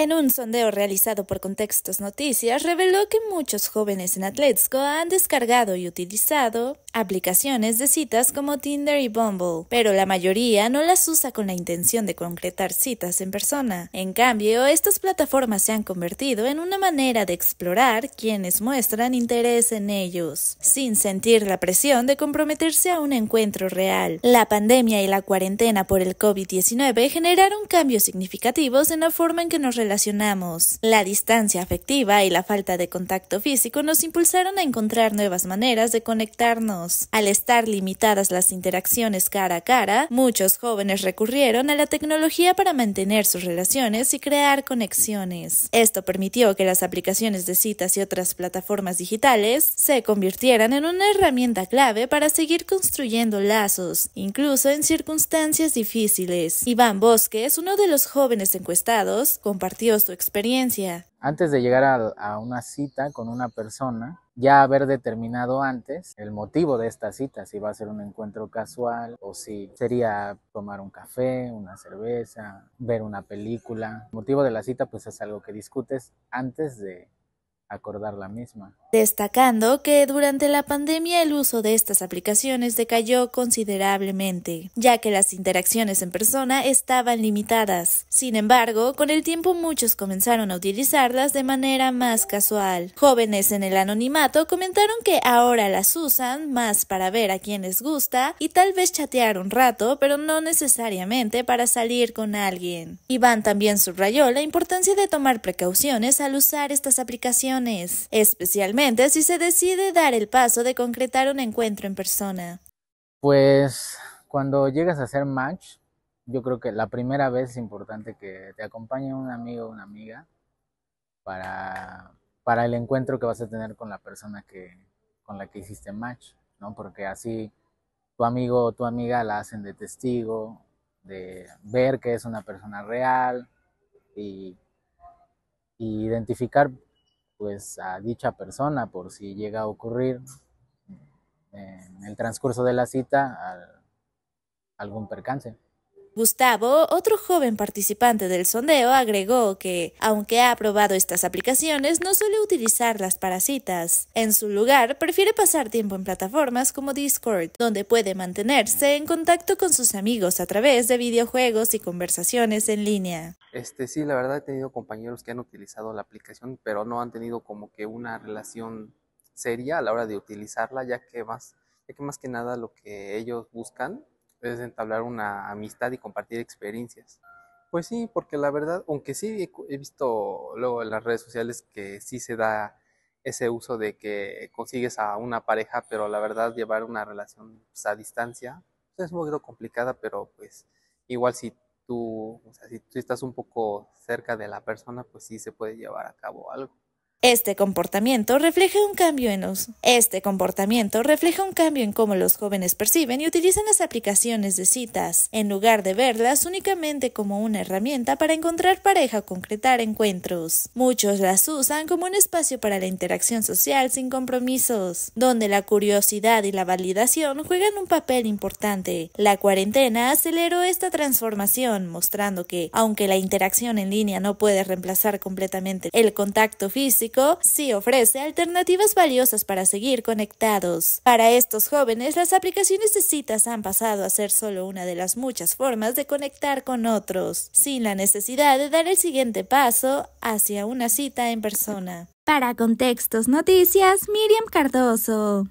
En un sondeo realizado por Contextos Noticias, reveló que muchos jóvenes en Atlético han descargado y utilizado aplicaciones de citas como Tinder y Bumble, pero la mayoría no las usa con la intención de concretar citas en persona. En cambio, estas plataformas se han convertido en una manera de explorar quienes muestran interés en ellos, sin sentir la presión de comprometerse a un encuentro real. La pandemia y la cuarentena por el COVID-19 generaron cambios significativos en la forma en que nos relacionamos. La distancia afectiva y la falta de contacto físico nos impulsaron a encontrar nuevas maneras de conectarnos. Al estar limitadas las interacciones cara a cara, muchos jóvenes recurrieron a la tecnología para mantener sus relaciones y crear conexiones. Esto permitió que las aplicaciones de citas y otras plataformas digitales se convirtieran en una herramienta clave para seguir construyendo lazos, incluso en circunstancias difíciles. Iván Bosque es uno de los jóvenes encuestados, compartiendo tu experiencia. Antes de llegar a, una cita con una persona, ya haber determinado antes el motivo de esta cita, si va a ser un encuentro casual o si sería tomar un café, una cerveza, ver una película. El motivo de la cita pues es algo que discutes antes de acordar la misma. Destacando que durante la pandemia el uso de estas aplicaciones decayó considerablemente, ya que las interacciones en persona estaban limitadas. Sin embargo, con el tiempo muchos comenzaron a utilizarlas de manera más casual. Jóvenes en el anonimato comentaron que ahora las usan más para ver a quien les gusta y tal vez chatear un rato, pero no necesariamente para salir con alguien. Iván también subrayó la importancia de tomar precauciones al usar estas aplicaciones especialmente si se decide dar el paso de concretar un encuentro en persona? Pues cuando llegas a hacer match, yo creo que la primera vez es importante que te acompañe un amigo o una amiga para, para el encuentro que vas a tener con la persona que, con la que hiciste match, ¿no? Porque así tu amigo o tu amiga la hacen de testigo, de ver que es una persona real y, y identificar pues a dicha persona por si llega a ocurrir en el transcurso de la cita algún percance. Gustavo, otro joven participante del sondeo, agregó que, aunque ha probado estas aplicaciones, no suele utilizarlas para citas. En su lugar, prefiere pasar tiempo en plataformas como Discord, donde puede mantenerse en contacto con sus amigos a través de videojuegos y conversaciones en línea. Este sí, la verdad he tenido compañeros que han utilizado la aplicación, pero no han tenido como que una relación seria a la hora de utilizarla, ya que más, ya que, más que nada lo que ellos buscan es entablar una amistad y compartir experiencias. Pues sí, porque la verdad, aunque sí he visto luego en las redes sociales que sí se da ese uso de que consigues a una pareja, pero la verdad llevar una relación pues, a distancia pues, es un poquito complicada, pero pues igual si tú, o sea, si tú estás un poco cerca de la persona, pues sí se puede llevar a cabo algo. Este comportamiento refleja un cambio en Este comportamiento refleja un cambio en cómo los jóvenes perciben y utilizan las aplicaciones de citas, en lugar de verlas únicamente como una herramienta para encontrar pareja o concretar encuentros. Muchos las usan como un espacio para la interacción social sin compromisos, donde la curiosidad y la validación juegan un papel importante. La cuarentena aceleró esta transformación, mostrando que, aunque la interacción en línea no puede reemplazar completamente el contacto físico, sí ofrece alternativas valiosas para seguir conectados. Para estos jóvenes, las aplicaciones de citas han pasado a ser solo una de las muchas formas de conectar con otros, sin la necesidad de dar el siguiente paso hacia una cita en persona. Para Contextos Noticias, Miriam Cardoso.